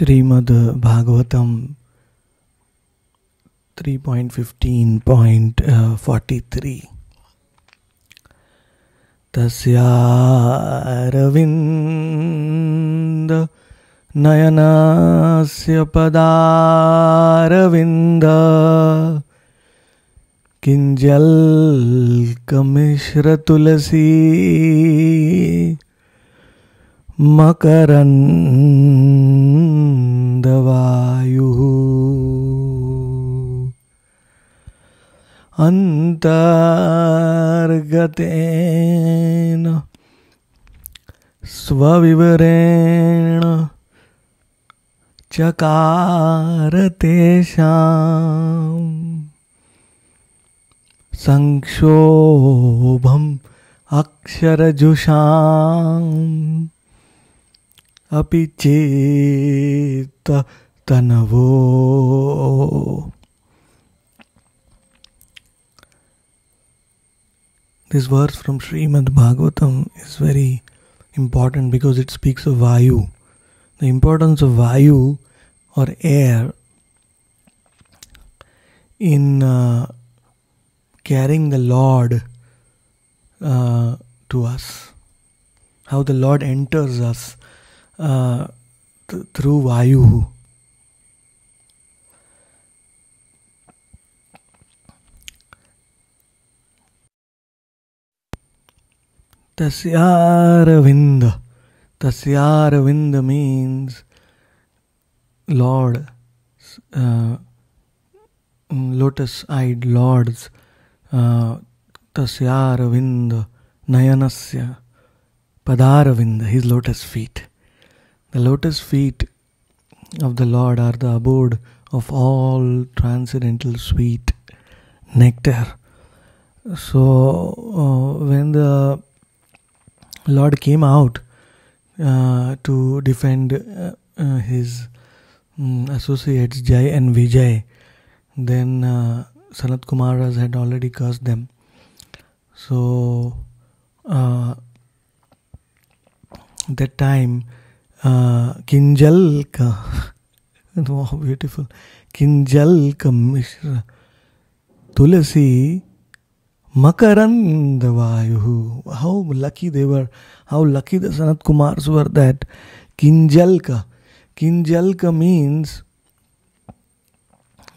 Shrimad Bhagavatam 3.15.43 uh, तस्यारविन्द नयनस्य पदारविन्द किञ्जल्कमिश्रतुलसी मकरन् अन्तर्गतेन स्वविवरेण चकार तेषां संक्षोभम् अक्षरजुषाम् अपि चेत् तनवो This verse from Srimad Bhagavatam is very important because it speaks of Vayu. The importance of Vayu or air in uh, carrying the Lord uh, to us, how the Lord enters us uh, th- through Vayu. Tasyaaravinda. Tasyaaravinda means Lord, uh, lotus eyed Lords. Uh, Nayanasya Padaravinda, his lotus feet. The lotus feet of the Lord are the abode of all transcendental sweet nectar. So, uh, when the Lord came out uh, to defend uh, uh his um, associates Jai and Vijay. Then uh, Sanat Kumaras had already cursed them. So uh, that time uh, Kinjal ka beautiful Kinjal Mishra Tulasi Makarand Makarandavayu. How lucky they were. How lucky the Sanat Kumars were that Kinjalka. Kinjalka means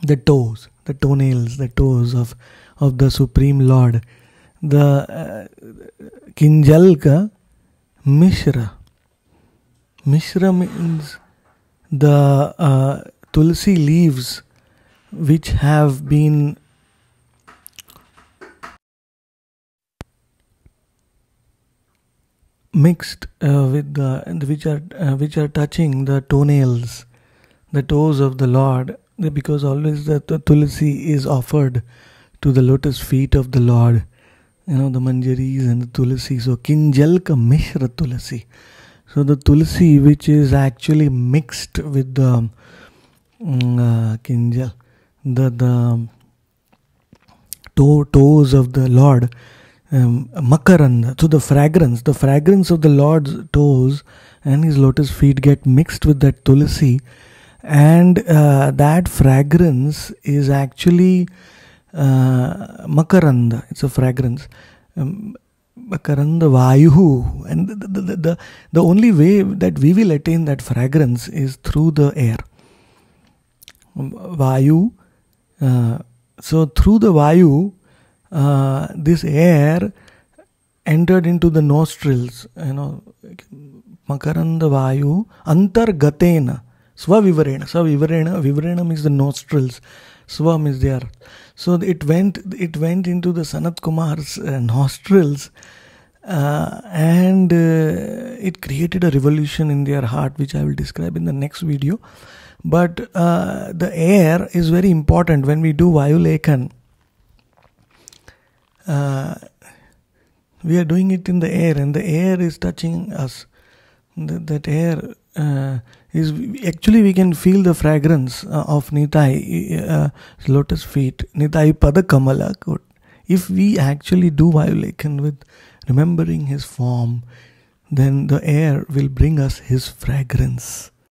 the toes, the toenails, the toes of, of the Supreme Lord. The uh, Kinjalka Mishra. Mishra means the uh, tulsi leaves which have been mixed uh, with the which are uh, which are touching the toenails, the toes of the Lord, because always the, the tulsi is offered to the lotus feet of the Lord. You know the manjaris and the tulsi. So ka mishra tulsi. So the tulsi which is actually mixed with the mm, uh, kinjal, the the toe, toes of the Lord um, makarana, so the fragrance, the fragrance of the Lord's toes and his lotus feet get mixed with that tulsi, and uh, that fragrance is actually uh, makaranda. It's a fragrance. Um, makaranda vayuhu, and the, the, the, the, the only way that we will attain that fragrance is through the air. Um, vayu, uh, so through the vayu uh, this air entered into the nostrils, you know, Makaranda Vayu, Antargatena, Swavivarena. Swavivarena, Vivarena means the nostrils, Swa means there. So it went, it went into the Sanat Kumar's uh, nostrils. Uh, and uh, it created a revolution in their heart, which I will describe in the next video. But uh, the air is very important when we do Vayulekan uh, we are doing it in the air and the air is touching us that, that air uh, is actually we can feel the fragrance uh, of Nitai uh, lotus feet, Nitai Padakamala. If we actually do Vayulekan with remembering his form, then the air will bring us his fragrance.